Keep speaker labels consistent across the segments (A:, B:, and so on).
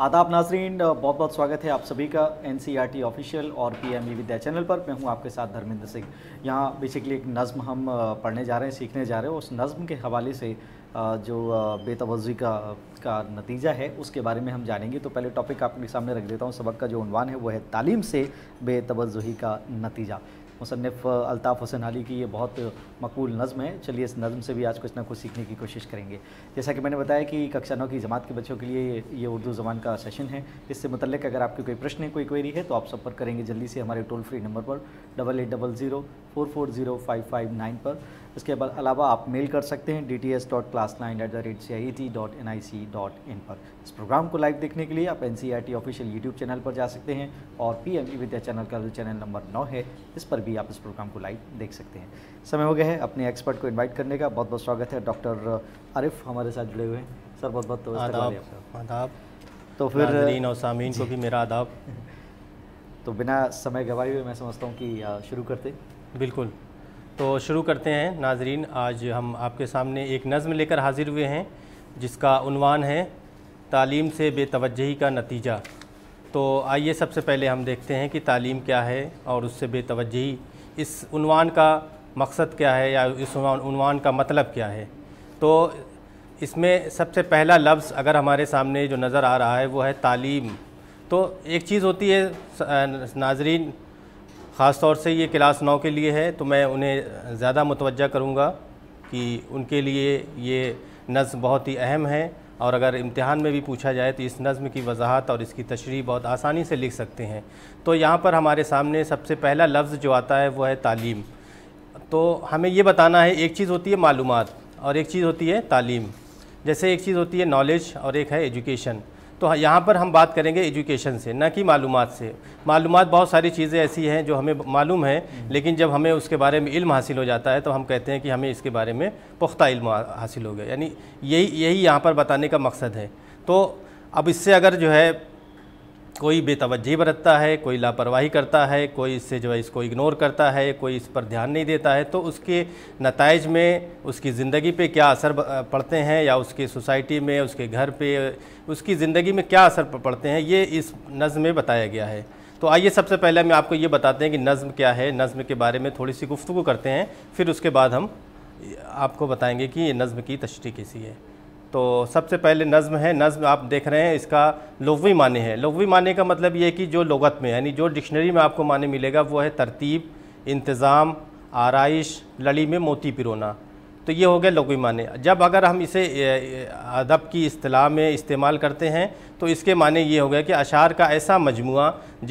A: आदाब नाजरीन बहुत बहुत स्वागत है आप सभी का N C R T official और P M E Vidya channel पर मैं हूं आपके साथ धर्मेंद्र सिंह यहाँ बेसिकली एक नज़म हम पढ़ने जा रहे हैं सीखने जा रहे हैं उस नज़म के हवाले से जो बेतवजी का का नतीजा है उसके बारे में हम जानेंगे तो पहले टॉपिक आपके सामने रख देता हूँ सबक का जो उनवान है वो है तालीम से बेतवजी का नतीजा मुसनफ़ अल्ताफ़ हुसैन अली की ये बहुत मकबूल नज़म है चलिए इस नज़म से भी आज कुछ ना कुछ सीखने की कोशिश करेंगे जैसा कि मैंने बताया कि कक्षा नौ की जमात के बच्चों के लिए ये उर्दू ज़बान का सेशन है इससे मतलब अगर आपके कोई प्रश्न है कोई क्वेरी है तो आप संपर्क करेंगे जल्दी से हमारे टोल फ्री नंबर पर double eight double zero four four zero five five nine पर इसके अलावा आप मेल कर सकते हैं D T S dot class nine at the rate C I T dot N I C dot in पर इस प्रोग्राम को लाइव देखने के लिए आप N C I T official YouTube channel पर जा सकते हैं और P M E Vidya channel का जो चैनल नंबर नौ है इस पर भी आप इस प्रोग्राम को लाइव देख सकते हैं समय हो गया है अपने एक्सपर्ट को इन्वाइट करने का बहुत बहुत स्वागत है डॉक्टर आरिफ हमारे साथ जुड़े हुए हैं सर बहुत बहुत आदाब तो फिर सामीन को भी मेरा आदाब तो बिना समय गवाए हुए मैं समझता हूँ कि शुरू करते बिल्कुल तो शुरू करते हैं नाजरीन
B: आज हम आपके सामने एक नज़म लेकर हाजिर हुए हैं जिसका उनवान है तालीम से बेतवजही का नतीजा तो आइए सबसे पहले हम देखते हैं कि तालीम क्या है और उससे बेतवजही इस उनवान का मकसद क्या है या इस उनवान का मतलब क्या है तो इसमें सबसे पहला लफ्ज़ अगर हमारे सामने जो नज़र आ रहा है वो है तालीम तो एक चीज़ होती है नाजरीन ख़ास तौर से ये क्लास नौ के लिए है तो मैं उन्हें ज़्यादा मुतवजह करूँगा कि उनके लिए ये नज़म बहुत ही अहम है और अगर इम्तहान में भी पूछा जाए तो इस नज़म की वजाहत और इसकी तशरी बहुत आसानी से लिख सकते हैं तो यहाँ पर हमारे सामने सबसे पहला लफ्ज़ जो आता है वो है तालीम तो हमें ये बताना है एक चीज़ होती है मालूम और एक चीज़ होती है तालीम जैसे एक चीज़ होती है नॉलेज और एक है एजुकेशन तो हाँ, यहाँ पर हम बात करेंगे एजुकेशन से न कि मालूम से मालूम बहुत सारी चीज़ें ऐसी हैं जो हमें मालूम है लेकिन जब हमें उसके बारे में इल्म हासिल हो जाता है तो हम कहते हैं कि हमें इसके बारे में पुख्ता इल्म हासिल हो गया यानी यही यही यहाँ पर बताने का मकसद है तो अब इससे अगर जो है कोई बेतवजी बरतता है कोई लापरवाही करता है कोई इससे जो है इसको इग्नोर करता है कोई इस पर ध्यान नहीं देता है तो उसके नतज में उसकी ज़िंदगी पे क्या असर पड़ते हैं या उसके सोसाइटी में उसके घर पे उसकी ज़िंदगी में क्या असर पड़ते हैं ये इस नज़म में बताया गया है तो आइए सबसे पहले हम आपको ये बताते हैं कि नज़म क्या है नज़म के बारे में थोड़ी सी गुफ्तु करते हैं फिर उसके बाद हम आपको बताएँगे कि ये नज़म की तशरी कैसी है तो सबसे पहले नज़म है नज़म आप देख रहे हैं इसका लघवी माने है लघवी माने का मतलब ये कि जो लगत में यानी जो डिक्शनरी में आपको माने मिलेगा वो है तरतीब इंतज़ाम आरइश लड़ी में मोती पिरोना तो ये हो गया लघवी माने जब अगर हम इसे अदब की अतलाह में इस्तेमाल करते हैं तो इसके माने ये हो गया कि अशार का ऐसा मजमू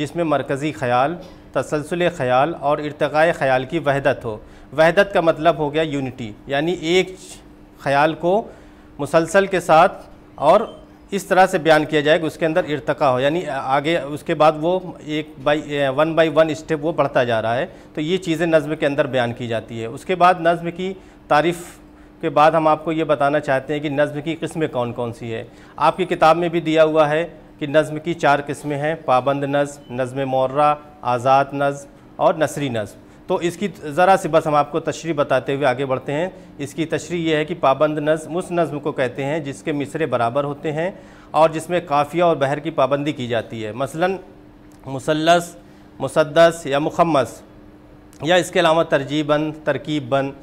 B: जिसमें मरकज़ी ख्याल तसलसल ख्याल और इरतकाय ख्याल की वहदत हो वहदत का मतलब हो गया यूनिटी यानी एक ख्याल को मुसलसल के साथ और इस तरह से बयान किया जाएगा उसके अंदर इरतका हो यानी आगे उसके बाद वो एक by one by one step वो बढ़ता जा रहा है तो ये चीज़ें नज़म के अंदर बयान की जाती है उसके बाद नज़म की तारीफ़ के बाद हम आपको ये बताना चाहते हैं कि नज़म की किस्में कौन कौन सी है आपकी किताब में भी दिया हुआ है कि नज़म की चार किस्में हैं पाबंद नज़म नज़म मौर्रा आज़ाद नज़म और नसरी नज़म तो इसकी ज़रा सी बस हम आपको तशरी बताते हुए आगे बढ़ते हैं इसकी तशरी यह है कि पाबंद नज़म उस नज़म को कहते हैं जिसके मिसरे बराबर होते हैं और जिसमें काफ़िया और बहर की पाबंदी की जाती है मसलन मुसलस मुसदस या मुखमस या इसके अलावा तरजीबन तरकीब बन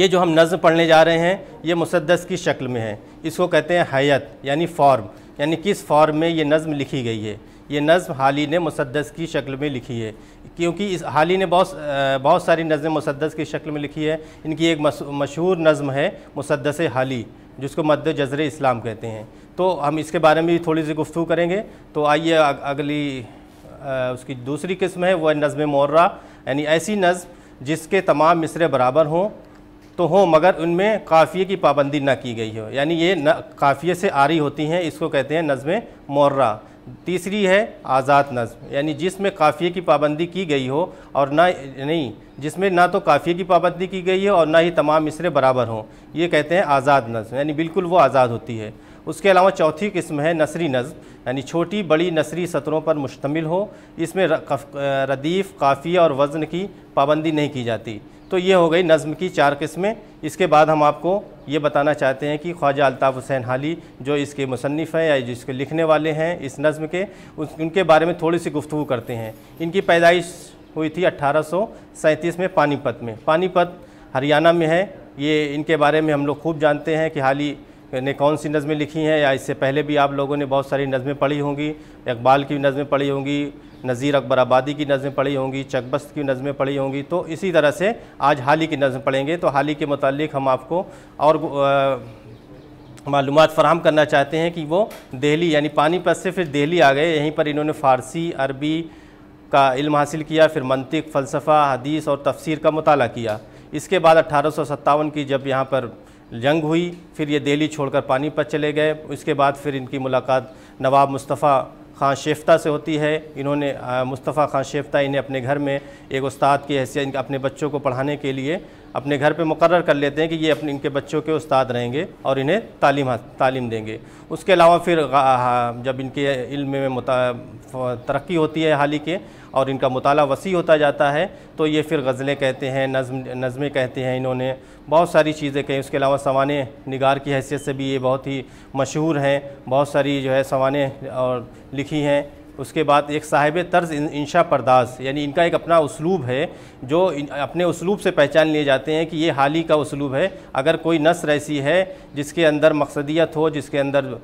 B: ये जो हम नज़म पढ़ने जा रहे हैं ये मुसदस की शक्ल में है इसको कहते हैं हयत यानी फॉर्म यानी किस फॉर्म में ये नज़म लिखी गई है ये नज़म हाली ने मुसदस की शक्ल में लिखी है क्योंकि इस हाली ने बहुत बहुत सारी नज़में मुसदस की शक्ल में लिखी है इनकी एक मशहूर नज़म है मुसदस हाली जिसको मद जजर इस्लाम कहते हैं तो हम इसके बारे में भी थोड़ी सी गुफ्तु करेंगे तो आइए अगली उसकी दूसरी किस्म है वह नज़म मौर्रा यानी ऐसी नज़म जिसके तमाम मिसरे बराबर हों तो हों मगर उनमें काफ़िए की पाबंदी ना की गई हो यानी ये काफ़िए से आरी होती हैं इसको कहते हैं नज़म मौर्रा तीसरी है आज़ाद नज़म यानी जिसमें काफ़िए की पाबंदी की गई हो और ना नहीं जिसमें ना तो काफ़िए की पाबंदी की गई हो और ना ही तमाम मिसरे बराबर हों ये कहते हैं आज़ाद नज़म यानी बिल्कुल वो आज़ाद होती है उसके अलावा चौथी किस्म है नसरी नज़म यानी छोटी बड़ी नसरी सतरों पर मुश्तमिल हो इसमें रदीफ़ काफ़िया और वज़न की पाबंदी नहीं की जाती तो ये हो गई नज़म की चार किस्में इसके बाद हम आपको ये बताना चाहते हैं कि ख्वाजा अलताफ़ हुसैन हाली जो इसके मुसनफ़ हैं या जिसके लिखने वाले हैं इस नज़म के उस उनके बारे में थोड़ी सी गुफ्तु करते हैं इनकी पैदाइश हुई थी अट्ठारह में पानीपत में पानीपत हरियाणा में है ये इनके बारे में हम लोग खूब जानते हैं कि हाली ने कौन सी नज़में लिखी हैं या इससे पहले भी आप लोगों ने बहुत सारी नज़में पढ़ी होंगी इकबाल की नज़में पढ़ी होंगी नज़ीर अकबर आबादी की नज़में पढ़ी होंगी चकबस्त की नज़में पढ़ी होंगी तो इसी तरह से आज हाल ही की नज़म पढ़ेंगे तो हाल ही के मतलब हम आपको और मालूम फ़राम करना चाहते हैं कि वो दिल्ली यानी पानीपत से फिर दिल्ली आ गए यहीं पर इन्होंने फ़ारसी अरबी का इल्म हासिल किया फिर मंतिक फ़लसफ़ा हदीस और तफसीर का मताल किया इसके बाद अट्ठारह की जब यहाँ पर जंग हुई फिर ये दिल्ली छोड़कर पानीपत चले गए उसके बाद फिर इनकी मुलाकात नवाब मुस्तफ़ा खान शेफ्ता से होती है इन्होंने मुस्तफ़ा खान शेफ्ता इन्हें अपने घर में एक उस्ताद की हैसियत अपने बच्चों को पढ़ाने के लिए अपने घर पे मुकर कर लेते हैं कि ये अपने इनके बच्चों के उस्ताद रहेंगे और इन्हें तालीम तालीम देंगे उसके अलावा फिर जब इनके इल्म में तरक्की होती है हाल ही के और इनका मताल वसी होता जाता है तो ये फिर गज़लें कहते हैं नज़म नज़में कहते हैं इन्होंने बहुत सारी चीज़ें कही उसके अलावा सवान निगार की हैसियत से भी ये बहुत ही मशहूर हैं बहुत सारी जो है सवान और लिखी हैं उसके बाद एक साहिब तर्ज इंशा परदास यानी इनका एक अपना उसलूब है जो अपने उसलूब से पहचान लिए जाते हैं कि ये हाल ही का उसलूब है अगर कोई नसर ऐसी है जिसके अंदर मकसदियत हो जिसके अंदर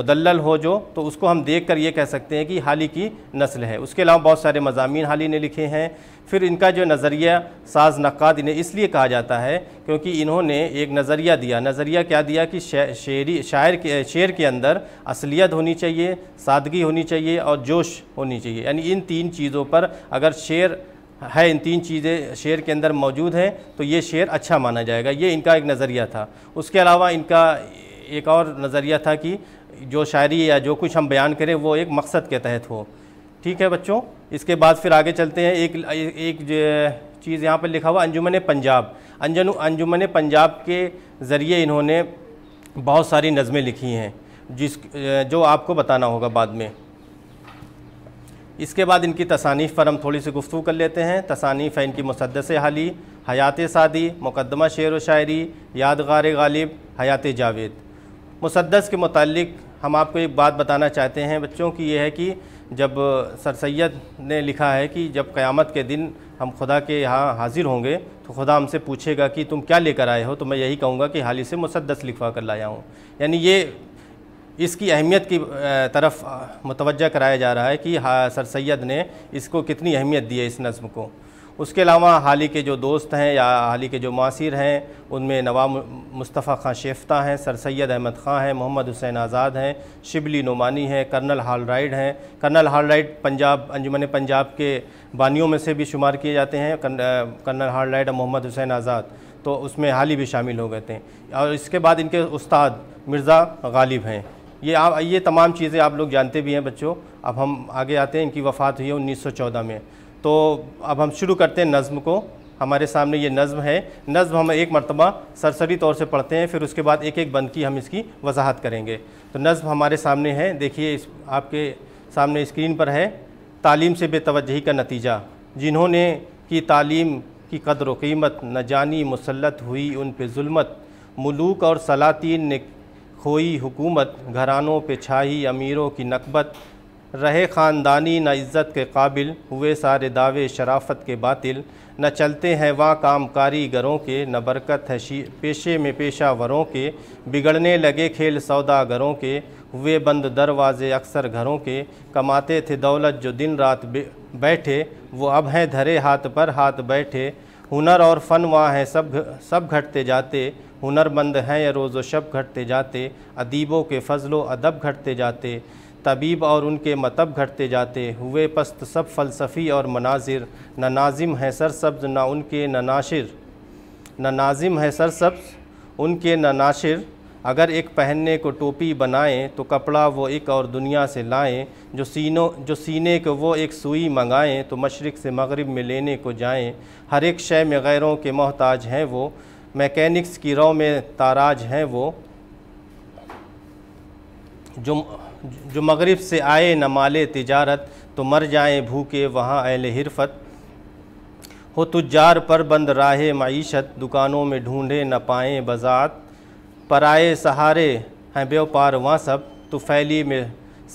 B: मुदलल हो जो तो उसको हम देख कर ये कह सकते हैं कि हाल ही की नस्ल है उसके अलावा बहुत सारे मजामी हाल ही ने लिखे हैं फिर इनका जो नज़रिया साज नक़ाद इन्हें इसलिए कहा जाता है क्योंकि इन्होंने एक नज़रिया दिया नज़रिया क्या दिया कि शेरी शायर के शेर के अंदर असलियत होनी चाहिए सादगी होनी चाहिए और जोश होनी चाहिए यानी इन तीन चीज़ों पर अगर शेर है इन तीन चीज़ें शेर के अंदर मौजूद हैं तो ये शेर अच्छा माना जाएगा ये इनका एक नज़रिया था उसके अलावा इनका एक और नज़रिया था कि जो शायरी या जो कुछ हम बयान करें वो एक मकसद के तहत हो ठीक है बच्चों इसके बाद फिर आगे चलते हैं एक एक चीज़ यहाँ पर लिखा हुआ अंजुमन पंजाब अंजन अंजुमन पंजाब के ज़रिए इन्होंने बहुत सारी नज़में लिखी हैं जिस जो आपको बताना होगा बाद में इसके बाद इनकी तसानीफ़ पर हम थोड़ी सी गुफ्तु कर लेते हैं तसानीफ़ है इनकी मुसदस हाली हयात सादी मुकदमा शेर व शायरी यादगार गालिब हयात जावेद मुसदस के मतलब हम आपको एक बात बताना चाहते हैं बच्चों की ये है कि जब सर सैद ने लिखा है कि जब क़यामत के दिन हम खुदा के यहाँ हाज़िर होंगे तो खुदा हमसे पूछेगा कि तुम क्या लेकर आए हो तो मैं यही कहूँगा कि हाल ही से मुसदस लिखवा कर लाया हूँ यानी ये इसकी अहमियत की तरफ मुतवजह कराया जा रहा है कि हाँ सर सैद ने इसको कितनी अहमियत दी है इस नज़म को उसके अलावा हाल ही के जो दोस्त हैं या हाल ही के जो मासिर हैं उनमें नवाब मुस्तफ़ा खां शेफ्ता हैं सर सैद अहमद ख़ान हैं मोहम्मद हुसैन आज़ाद हैं शिबली नुमानी हैं कर्नल हाल राइड हैं colonel Holroyd Punjab Anjuman Punjab के बानियों में से भी शुमार किए जाते हैं कर्नल हाल राइड और मोहम्मद हुसैन आज़ाद तो उसमें हाल ही भी शामिल हो गए थे और इसके बाद इनके उस्ताद मिर्ज़ा गालिब हैं ये आप ये तमाम चीज़ें आप लोग जानते भी हैं बच्चों अब हम आगे आते हैं इनकी वफ़ात हुई है चौदह में तो अब हम शुरू करते हैं नज़म को हमारे सामने ये नज़म है नज़म हम एक मरतबा सरसरी तौर से पढ़ते हैं फिर उसके बाद एक एक बंद की हम इसकी वजाहत करेंगे तो नज़म हमारे सामने है देखिए इस आपके सामने स्क्रीन पर है तालीम से बेतवजही का नतीजा जिन्होंने की तालीम की कदर कीमत न जानी मुसलत हुई उन पर मत मलूक और सलातीन ने खोई हुकूमत घरानों पे छाही अमीरों की नकबत रहे ख़ानदानी न इज़्ज़त के काबिल हुए सारे दावे शराफत के बातिल न चलते हैं वहाँ काम कारीगरों के न बरकत है पेशे में पेशा वरों के बिगड़ने लगे खेल सौदागरों के हुए बंद दरवाजे अक्सर घरों के कमाते थे दौलत जो दिन रात बैठे वो अब हैं धरे हाथ पर हाथ बैठे हुनर और फ़न वहाँ हैं सब सब घटते जाते हुनरमंद हैं या रोज़ो शब घटते जाते अदीबों के फजलो अदब घटते जाते तबीब और उनके मतब घटते जाते हुए पस्त सब फ़लसफ़ी और मनाजिर न नाजिम है सरसब्ज न उनके न नाशिर न नाजिम है सरसब्ज उनके न नाशिर अगर एक पहनने को टोपी बनाएं तो कपड़ा वो एक और दुनिया से लाएं जो सीनों जो सीने को वो एक सुई मंगाएं तो मशरक़ से मगरब में लेने को जाएं हर एक शय में गैरों के मोहताज हैं वो मैकेनिक्स की रो में ताराज हैं वो जो जो मगरब से आए न माले तिजारत तो मर जाए भूखे वहाँ अहल हिरफत हो तुजार पर बंद राह मीशत दुकानों में ढूँढे न पाएँ बजात आए सहारे हैं ब्योपार वहाँ सब तो फैली में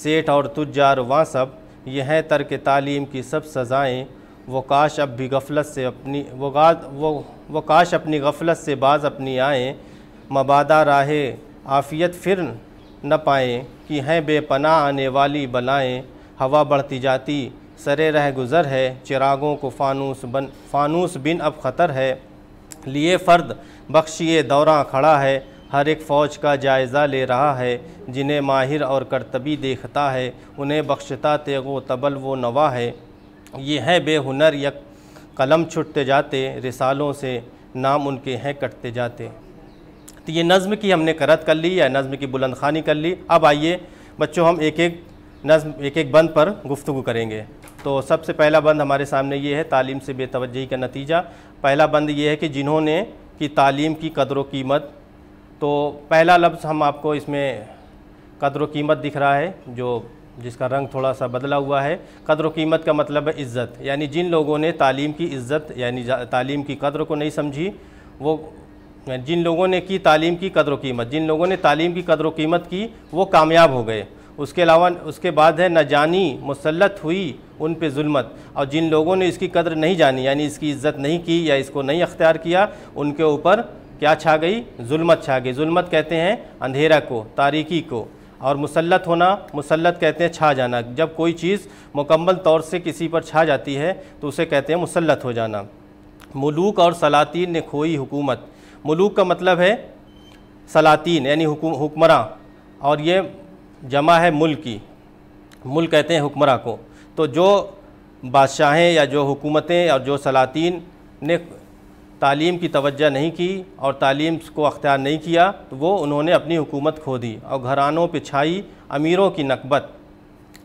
B: सेठ और तुजार वहाँ सब यह हैं तरक तालीम की सब सज़ाएँ वो काश अब भी गफलत से अपनी वो गाद वो वो काश अपनी गफलत से बाज़ अपनी आएँ मबादा राह आफ़ियत फिर न पाएँ कि हैं बेपना आने वाली बलाएं हवा बढ़ती जाती सरे रह गुज़र है चिरागों को फानूस बन फानूस बिन अब ख़तर है लिए फ़र्द बख्शिए दौरा खड़ा है हर एक फ़ौज का जायज़ा ले रहा है जिन्हें माहिर और करतबी देखता है उन्हें बख्शता तेगो तबल वो नवा है ये हैं बेहुनर यक कलम छुटते जाते रिसालों से नाम उनके हैं कटते जाते तो ये नज़म की हमने करत कर ली या नज़म की बुलंद खानी कर ली अब आइए बच्चों हम एक एक नज़म एक एक बंद पर गुफ्तु करेंगे तो सबसे पहला बंद हमारे सामने ये है तालीम से बेतवजही का नतीजा पहला बंद ये है कि जिन्होंने कि तालीम की कदर व कीमत तो पहला लफ्ज़ हम आपको इसमें कदर व कीमत दिख रहा है जो जिसका रंग थोड़ा सा बदला हुआ है कदर कीमत का मतलब है इज़्ज़त यानी जिन लोगों ने तालीम की इज़्ज़त यानी तालीम की कदर को नहीं समझी वो जिन लोगों ने की तालीम की कदर कीमत जिन लोगों ने तालीम की कदर कीमत की वो कामयाब हो गए उसके अलावा उसके बाद है न जानी मुसलत हुई उन पे जुल्मत और जिन लोगों ने इसकी कदर नहीं जानी यानी इसकी इज्जत नहीं की या इसको नहीं अख्तियार किया उनके ऊपर क्या छा गई जुल्मत छा गई जुल्मत कहते हैं अंधेरा को तारीकी को और मुसलत होना मुसलत कहते हैं छा जाना जब कोई चीज़ मुकम्मल तौर से किसी पर छा जाती है तो उसे कहते हैं मुसलत हो जाना मलूक और सलातीन ने खोई हुकूमत मलूक का मतलब है सलातीन यानी हुक्मरा और ये जमा है मुल्क की मुल्क कहते हैं हुक्मरा को तो जो बादशाहें या जो हुकूमतें और जो सलातीन ने तालीम की तवज्जो नहीं की और तालीम को अख्तियार नहीं किया तो वो उन्होंने अपनी हुकूमत खो दी और घरानों पर छाई अमीरों की नकबत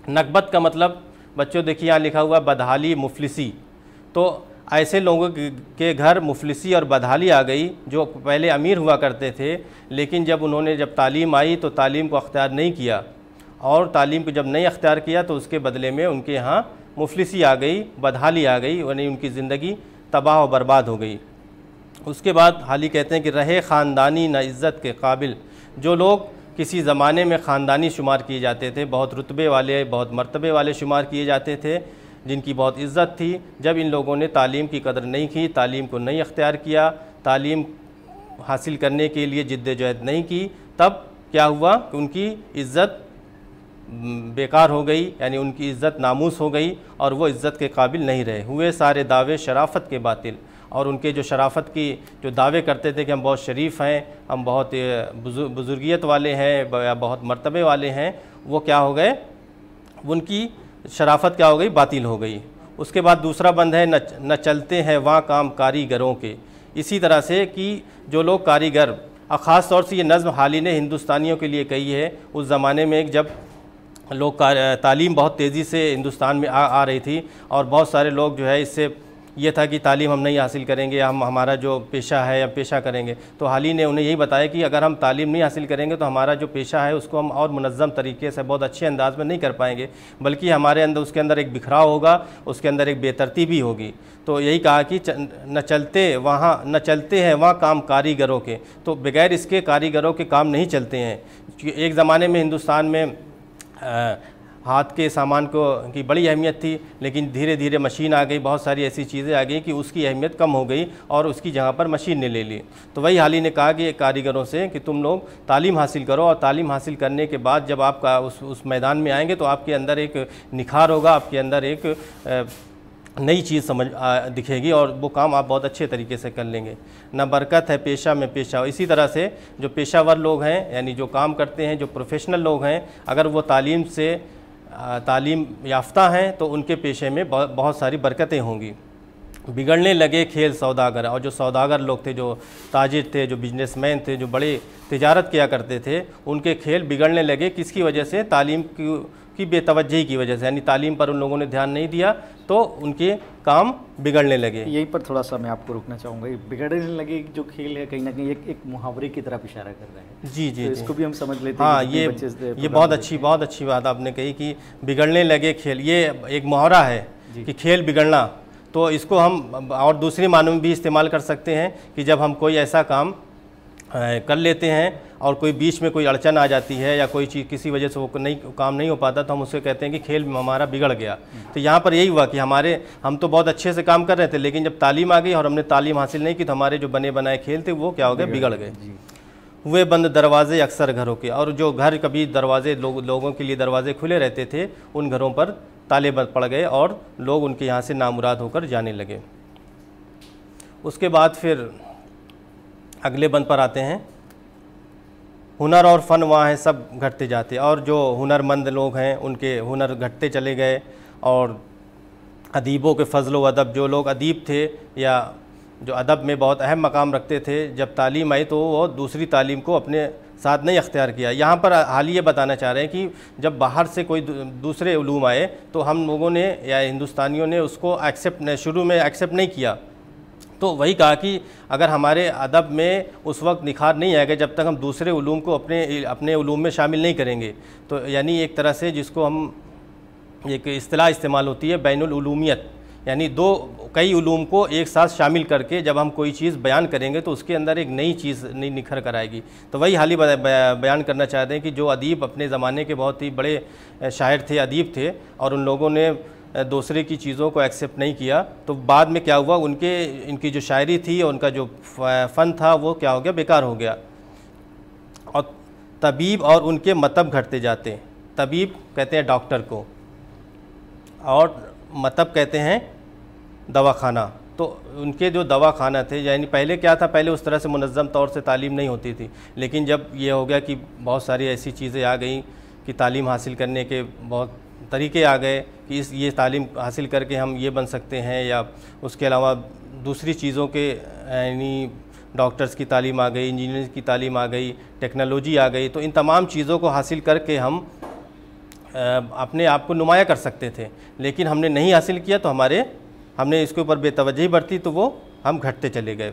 B: नकबत का मतलब बच्चों देखिए यहाँ लिखा हुआ बदहाली मुफलिसी तो ऐसे लोगों के घर मुफलिसी और बदहाली आ गई जो पहले अमीर हुआ करते थे लेकिन जब उन्होंने जब तालीम आई तो तालीम को अख्तियार नहीं किया और तालीम को जब नहीं अख्तियार किया तो उसके बदले में उनके यहाँ मुफलिसी आ गई बदहाली आ गई यानी उनकी ज़िंदगी तबाह व बर्बाद हो गई उसके बाद हाली कहते हैं कि रहे ख़ानदानी नज़्ज़त के काबिल जो लोग किसी ज़माने में ख़ानदानी शुमार किए जाते थे बहुत रुतबे वाले बहुत मरतबे वाले शुमार किए जाते थे जिनकी बहुत इज़्ज़त थी जब इन लोगों ने तालीम की कदर नहीं की तालीम को नहीं अख्तियार किया तालीम हासिल करने के लिए जद्दोजहद नहीं की तब क्या हुआ कि उनकी इज़्ज़त बेकार हो गई यानी उनकी इज़्ज़त नामूस हो गई और वो इज़्ज़त के काबिल नहीं रहे हुए सारे दावे शराफत के बातिल और उनके जो शराफत की जो दावे करते थे कि हम बहुत शरीफ हैं हम बहुत बुजुर्गियत वाले हैं या बहुत मर्तबे वाले हैं वो क्या हो गए उनकी शराफत क्या हो गई बातिल हो गई उसके बाद दूसरा बंद है न, न चलते हैं वहाँ काम कारीगरों के इसी तरह से कि जो लोग कारीगर और ख़ास तौर से ये नज़म हाल ही ने हिंदुस्तानियों के लिए कही है उस ज़माने में जब लोग तालीम बहुत तेज़ी से हिंदुस्तान में आ, आ रही थी और बहुत सारे लोग जो है इससे ये था कि तालीम हम नहीं हासिल करेंगे हम हमारा जो पेशा है या पेशा करेंगे तो हाल ही ने उन्हें यही बताया कि अगर हम तालीम नहीं हासिल करेंगे तो हमारा जो पेशा है उसको हम और मनज़म तरीके से बहुत अच्छे अंदाज में नहीं कर पाएंगे बल्कि हमारे अंदर उसके अंदर एक बिखराव होगा उसके अंदर एक भी होगी तो यही कहा कि न चलते वहाँ न चलते हैं वहाँ काम कारीगरों के तो बगैर इसके कारीगरों के काम नहीं चलते हैं एक ज़माने में हिंदुस्तान में हाथ के सामान को की बड़ी अहमियत थी लेकिन धीरे धीरे मशीन आ गई बहुत सारी ऐसी चीज़ें आ गई कि उसकी अहमियत कम हो गई और उसकी जगह पर मशीन ने ले ली तो वही हाल ही ने कहा कि कारीगरों से कि तुम लोग तालीम हासिल करो और तालीम हासिल करने के बाद जब आप उस उस मैदान में आएंगे तो आपके अंदर एक निखार होगा आपके अंदर एक नई चीज़ समझ आ, दिखेगी और वो काम आप बहुत अच्छे तरीके से कर लेंगे ना बरकत है पेशा में पेशा इसी तरह से जो पेशावर लोग हैं यानी जो काम करते हैं जो प्रोफेशनल लोग हैं अगर वो तालीम से तालीम याफ्ता हैं तो उनके पेशे में बहुत सारी बरकतें होंगी बिगड़ने लगे खेल सौदागर और जो सौदागर लोग थे जो ताजिर थे जो बिजनेसमैन थे जो बड़े तजारत किया करते थे उनके खेल बिगड़ने लगे किसकी वजह से तालीम की की बेतवजही की वजह से यानी तालीम पर उन लोगों ने ध्यान नहीं दिया तो उनके काम बिगड़ने
A: लगे यही पर थोड़ा सा मैं आपको रुकना चाहूँगा बिगड़ने लगे जो खेल है कहीं ना कहीं एक एक मुहावरे की तरफ इशारा कर रहे हैं जी जी तो इसको भी हम समझ लेते हाँ ये ये बहुत अच्छी
B: बहुत अच्छी बात आपने कही कि बिगड़ने लगे खेल ये एक मुहावरा है कि खेल बिगड़ना तो इसको हम और दूसरे मानों में भी इस्तेमाल कर सकते हैं कि जब हम कोई ऐसा काम कर लेते हैं और कोई बीच में कोई अड़चन आ जाती है या कोई चीज़ किसी वजह से वो नहीं काम नहीं हो पाता तो हम उससे कहते हैं कि खेल हमारा बिगड़ गया तो यहाँ पर यही हुआ कि हमारे हम तो बहुत अच्छे से काम कर रहे थे लेकिन जब तालीम आ गई और हमने तालीम हासिल नहीं की तो हमारे जो बने बनाए खेल थे वो क्या हो गए बिगड़ गए हुए बंद दरवाजे अक्सर घरों के और जो घर कभी दरवाजे लोग लोगों के लिए दरवाजे खुले रहते थे उन घरों पर ताले पड़ गए और लोग उनके यहाँ से नामुराद होकर जाने लगे उसके बाद फिर अगले बंद पर आते हैं हुनर और फ़न वहाँ हैं सब घटते जाते और जो हुनरमंद लोग हैं उनके हुनर घटते चले गए और अदीबों के फजल अदब जो लोग अदीब थे या जो अदब में बहुत अहम मकाम रखते थे जब तालीम आई तो वो दूसरी तालीम को अपने साथ नहीं अख्तियार किया यहाँ पर हाल ये बताना चाह रहे हैं कि जब बाहर से कोई दूसरे ूम आए तो हम लोगों ने या हिंदुस्तानियों ने उसको एक्सेप्ट शुरू में एक्सेप्ट नहीं किया तो वही कहा कि अगर हमारे अदब में उस वक्त निखार नहीं आएगा जब तक हम दूसरे ूम को अपने अपने ूम में शामिल नहीं करेंगे तो यानी एक तरह से जिसको हम एक अतलाह इस्तेमाल होती है अलूमियत यानी दो कई ूम को एक साथ शामिल करके जब हम कोई चीज़ बयान करेंगे तो उसके अंदर एक नई चीज़ नहीं निखर कर आएगी तो वही हाल ही बयान करना चाहते हैं कि जो अदीब अपने ज़माने के बहुत ही बड़े शायर थे अदीब थे और उन लोगों ने दूसरे की चीज़ों को एक्सेप्ट नहीं किया तो बाद में क्या हुआ उनके इनकी जो शायरी थी और उनका जो फ़न था वो क्या हो गया बेकार हो गया और तबीब और उनके मतब घटते जाते तबीब कहते हैं डॉक्टर को और मतब कहते हैं दवाखाना तो उनके जो दवा खाना थे यानी पहले क्या था पहले उस तरह से मुनज़म तौर से तालीम नहीं होती थी लेकिन जब ये हो गया कि बहुत सारी ऐसी चीज़ें आ गई कि तालीम हासिल करने के बहुत तरीके आ गए कि इस ये तालीम हासिल करके हम ये बन सकते हैं या उसके अलावा दूसरी चीज़ों के यानी डॉक्टर्स की तालीम आ गई इंजीनियर्स की तालीम आ गई टेक्नोलॉजी आ गई तो इन तमाम चीज़ों को हासिल करके हम अपने आप को नुमाया कर सकते थे लेकिन हमने नहीं हासिल किया तो हमारे हमने इसके ऊपर बेतवजही बरती तो वो हम घटते चले गए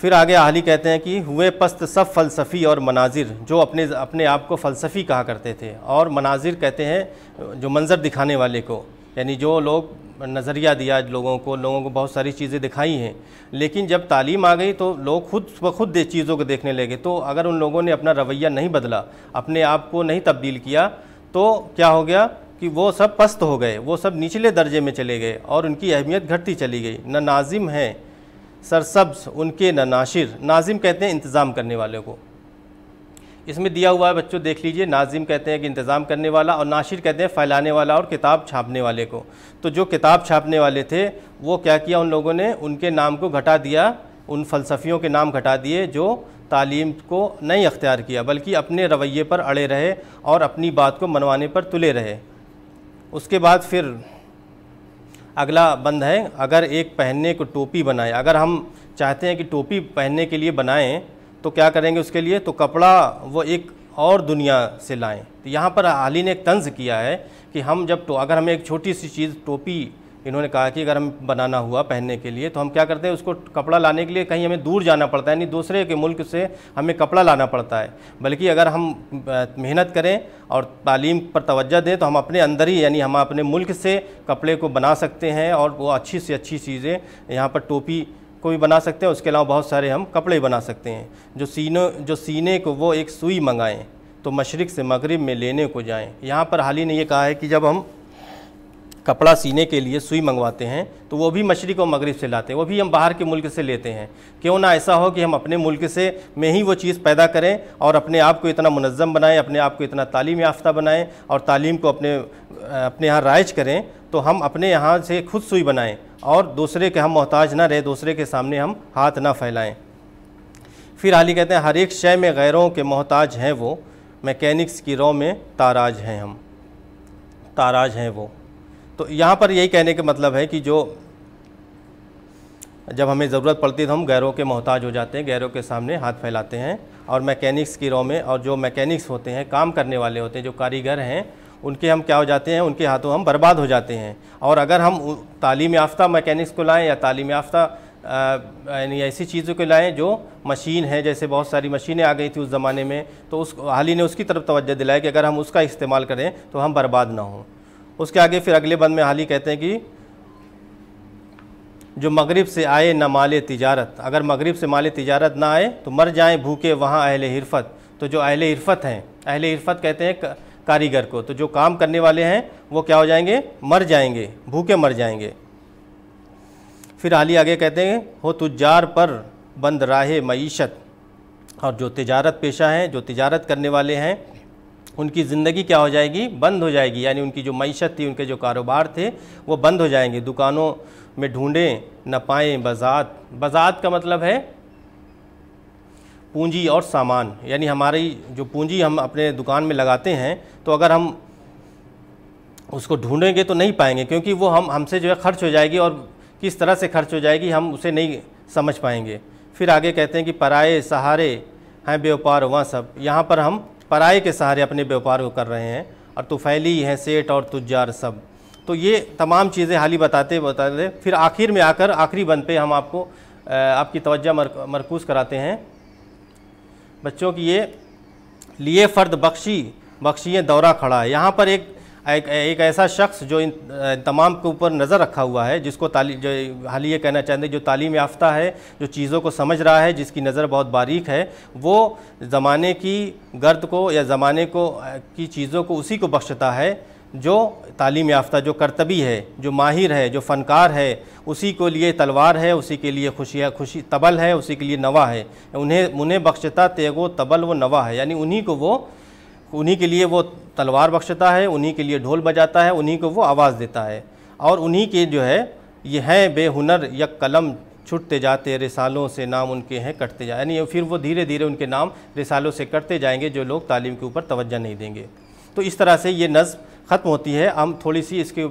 B: फिर आगे आहली कहते हैं कि हुए पस्त सब फ़लसफ़ी और मनाजिर जो अपने अपने आप को फ़लसफ़ी कहा करते थे और मनाजिर कहते हैं जो मंज़र दिखाने वाले को यानी जो लोग नज़रिया दिया लोगों को लोगों को बहुत सारी चीज़ें दिखाई हैं लेकिन जब तालीम आ गई तो लोग खुद ब खुद चीज़ों को देखने लगे तो अगर उन लोगों ने अपना रवैया नहीं बदला अपने आप को नहीं तब्दील किया तो क्या हो गया कि वो सब पस्त हो गए वो सब निचले दर्जे में चले गए और उनकी अहमियत घटती चली गई न ना नाजिम हैं सरसब्स उनके ननाशिर नाजिम कहते हैं इंतज़ाम करने वाले को इसमें दिया हुआ है बच्चों देख लीजिए नाजिम कहते हैं कि इंतज़ाम करने वाला और नाशिर कहते हैं फैलाने वाला और किताब छापने वाले को तो जो किताब छापने वाले थे वो क्या किया उन लोगों ने उनके नाम को घटा दिया उन फ़लसफ़ियों के नाम घटा दिए जो तालीम को नहीं अख्तियार किया बल्कि अपने रवैये पर अड़े रहे और अपनी बात को मनवाने पर तुले रहे उसके बाद फिर अगला बंद है अगर एक पहनने को टोपी बनाए अगर हम चाहते हैं कि टोपी पहनने के लिए बनाएं तो क्या करेंगे उसके लिए तो कपड़ा वो एक और दुनिया से लाएं तो यहाँ पर आली ने एक तंज किया है कि हम जब तो अगर हमें एक छोटी सी चीज़ टोपी इन्होंने कहा कि अगर हम बनाना हुआ पहनने के लिए तो हम क्या करते हैं उसको कपड़ा लाने के लिए कहीं हमें दूर जाना पड़ता है यानी दूसरे के मुल्क से हमें कपड़ा लाना पड़ता है बल्कि अगर हम मेहनत करें और तालीम पर तोज्जा दें तो हम अपने अंदर ही यानी हम अपने मुल्क से कपड़े को बना सकते हैं और वो अच्छी से अच्छी चीज़ें यहाँ पर टोपी को भी बना सकते हैं उसके अलावा बहुत सारे हम कपड़े बना सकते हैं जो सीनों जो सीने को वो एक सुई मंगाएं तो मशरक़ से मगरब में लेने को जाएं यहाँ पर हाल ही ने यह कहा है कि जब हम कपड़ा सीने के लिए सुई मंगवाते हैं तो वो भी मशरक़ और मगरब से लाते हैं वो भी हम बाहर के मुल्क से लेते हैं क्यों ना ऐसा हो कि हम अपने मुल्क से में ही वो चीज़ पैदा करें और अपने आप को इतना मुनज़म बनाएँ अपने आप को इतना तालीम याफ्ता बनाएँ और तालीम को अपने अपने यहाँ राइज करें तो हम अपने यहाँ से खुद सुई बनाएँ और दूसरे के हम मोहताज ना रहें दूसरे के सामने हम हाथ ना फैलाएँ फिर ही कहते हैं हर एक शय में गैरों के मोहताज हैं वो मैकेनिक्स की रो में ताराज हैं हम ताराज हैं वो तो यहाँ पर यही कहने का मतलब है कि जो जब हमें ज़रूरत पड़ती है तो हम गैरों के मोहताज हो जाते हैं गैरों के सामने हाथ फैलाते हैं और मैकेनिक्स की रो में और जो मैकेनिक्स होते हैं काम करने वाले होते हैं जो कारीगर हैं उनके हम क्या हो जाते हैं उनके हाथों हम बर्बाद हो जाते हैं और अगर हम तालीम याफ्ता मैकेनिक्स को लाएँ या तालीम याफ्ता यानी ऐसी चीज़ों को लाएँ जो मशीन है जैसे बहुत सारी मशीनें आ गई थी उस ज़माने में तो उस हाल ही ने उसकी तरफ तोज्जह दिलाया कि अगर हम उसका इस्तेमाल करें तो हम बर्बाद ना हों उसके आगे फिर अगले बंद में हाल ही कहते हैं कि जो मगरिब से आए न माल तिजारत अगर मगरिब से माल तिजारत ना आए तो मर जाएं भूखे वहाँ अहल हिरफत तो जो अहल हिरफत हैं अहल हिरफत कहते हैं कारीगर को तो जो काम करने वाले हैं वो क्या हो जाएंगे मर जाएंगे भूखे मर जाएंगे फिर हाल ही आगे कहते हैं हो तुजार पर बंद राह मीशत और जो तिजारत पेशा हैं जो तिजारत करने वाले हैं उनकी ज़िंदगी क्या हो जाएगी बंद हो जाएगी यानी उनकी जो मीशत थी उनके जो कारोबार थे वो बंद हो जाएंगे दुकानों में ढूंढें न पाएँ बजात बजात का मतलब है पूंजी और सामान यानी हमारी जो पूंजी हम अपने दुकान में लगाते हैं तो अगर हम उसको ढूंढेंगे तो नहीं पाएंगे क्योंकि वो हम हमसे जो है खर्च हो जाएगी और किस तरह से खर्च हो जाएगी हम उसे नहीं समझ पाएंगे फिर आगे कहते हैं कि पराए सहारे हैं व्यापार वहाँ सब यहाँ पर हम पराए के सहारे अपने व्यापार को कर रहे हैं और तुफैली हैं सेठ और तुजार सब तो ये तमाम चीज़ें हाल ही बताते बताते फिर आखिर में आकर आखिरी बंद पे हम आपको आपकी तवज्जा मरकूज़ कराते हैं बच्चों की ये लिए फ़र्द बख्शी बख्शिए दौरा खड़ा है यहाँ पर एक एक, एक ऐसा शख्स जो इन तमाम के ऊपर नज़र रखा हुआ है जिसको ताली जो हाल ये कहना चाहते हैं जो तालीम याफ्ता है जो चीज़ों को समझ रहा है जिसकी नज़र बहुत बारीक है वो ज़माने की गर्द को या ज़माने को की चीज़ों को उसी को बख्शता है जो तालीम याफ्ता जो करतबी है जो माहिर है जो फ़नकार है उसी को लिए तलवार है उसी के लिए खुशिया खुशी तबल है उसी के लिए नवा है उन्हें उन्हें बख्शता तेगो तबल व नवा है यानी उन्हीं को वो उन्हीं के लिए वो तलवार बख्शता है उन्हीं के लिए ढोल बजाता है उन्हीं को वो आवाज़ देता है और उन्हीं के जो है ये हैं बेहुनर या कलम छुटते जाते रिसालों से नाम उनके हैं कटते जाए यानी फिर वो धीरे धीरे उनके नाम रिसालों से कटते जाएंगे जो लोग तालीम के ऊपर तवज्जो नहीं देंगे तो इस तरह से ये नज़ ख़त्म होती है हम थोड़ी सी इसके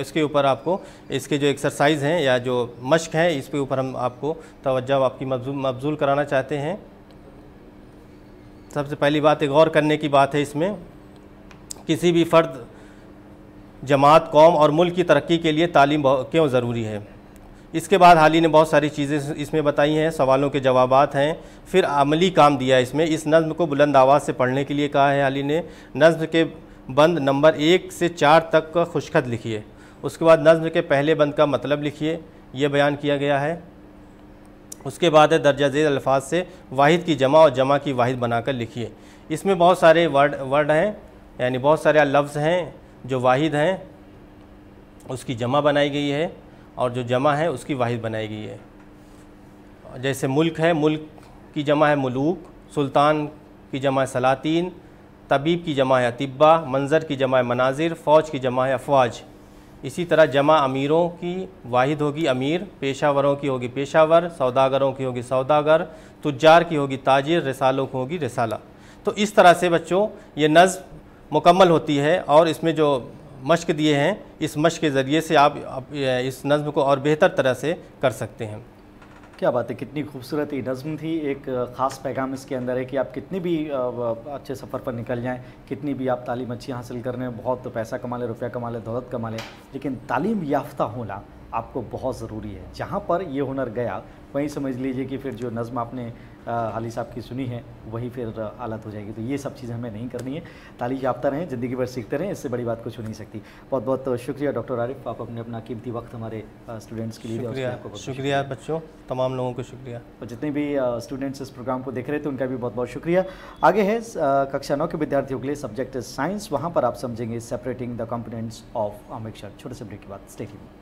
B: इसके ऊपर आपको इसके जो एक्सरसाइज हैं या जो मश्क हैं इसके ऊपर हम आपको तवज्जो आपकी मबजूल कराना चाहते हैं सबसे पहली बात एक गौर करने की बात है इसमें किसी भी फ़र्द जमात कौम और मुल्क की तरक्की के लिए तालीम क्यों ज़रूरी है इसके बाद हाल ही ने बहुत सारी चीज़ें इसमें बताई हैं सवालों के जवाब हैं फिर अमली काम दिया इसमें इस नज़म को बुलंद आवाज़ से पढ़ने के लिए कहा है हाल ही ने नज़म के बंद नंबर एक से चार तक का खुशखत लिखिए उसके बाद नज़म के पहले बंद का मतलब लिखिए यह बयान किया गया है उसके बाद है दर्जा ज़ैद अल्फाज से वाहिद की जमा और जमा की वाहिद बनाकर लिखिए इसमें बहुत सारे वर्ड वर्ड हैं यानी बहुत सारे लफ्ज़ हैं जो वाहिद हैं उसकी जमा बनाई गई है और जो जमा है उसकी वाहिद बनाई गई है जैसे मुल्क है मुल्क की जमा है मलूक सुल्तान की जमा है सलातीन तबीब की जमा है अतिब्बा मंज़र की जमा है मनाजिर फ़ौज की जमा है अफवाज इसी तरह जमा अमीरों की वाहिद होगी अमीर पेशावरों की होगी पेशावर सौदागरों की होगी सौदागर तुजार की होगी ताजिर रसालों की होगी रसाला तो इस तरह से बच्चों ये नज़म मुकम्मल होती है और इसमें जो मश्क दिए हैं इस मश्क के ज़रिए से आप इस नज़म को और बेहतर तरह से कर सकते हैं
A: क्या बात है कितनी खूबसूरत ये नज़म थी एक ख़ास पैगाम इसके अंदर है कि आप कितनी भी अच्छे सफ़र पर निकल जाएं कितनी भी आप तालीम अच्छी हासिल कर रहे हैं बहुत तो पैसा कमा लें रुपया कमा लें दौलत कमा लें लेकिन तालीम याफ्ता होना आपको बहुत ज़रूरी है जहाँ पर ये हुनर गया वहीं समझ लीजिए कि फिर जो नज़म आपने हाली साहब की सुनी है वही फिर हालत हो जाएगी तो ये सब चीज़ें हमें नहीं करनी है ताली याफ्ता रहें ज़िंदगी भर सीखते रहें इससे बड़ी बात कुछ हो नहीं सकती बहुत बहुत शुक्रिया डॉक्टर आरिफ आप अपने अपना कीमती वक्त हमारे स्टूडेंट्स के लिए शुक्रिया आपको बहुत शुक्रिया
B: बच्चों तमाम लोगों को शुक्रिया
A: और जितने भी स्टूडेंट्स इस प्रोग्राम को देख रहे थे उनका भी बहुत बहुत शुक्रिया आगे है कक्षा नौ के विद्यार्थियों के लिए सब्जेक्ट साइंस वहाँ पर आप समझेंगे separating the components of a mixture छोटे से ब्रेक के बाद स्टेट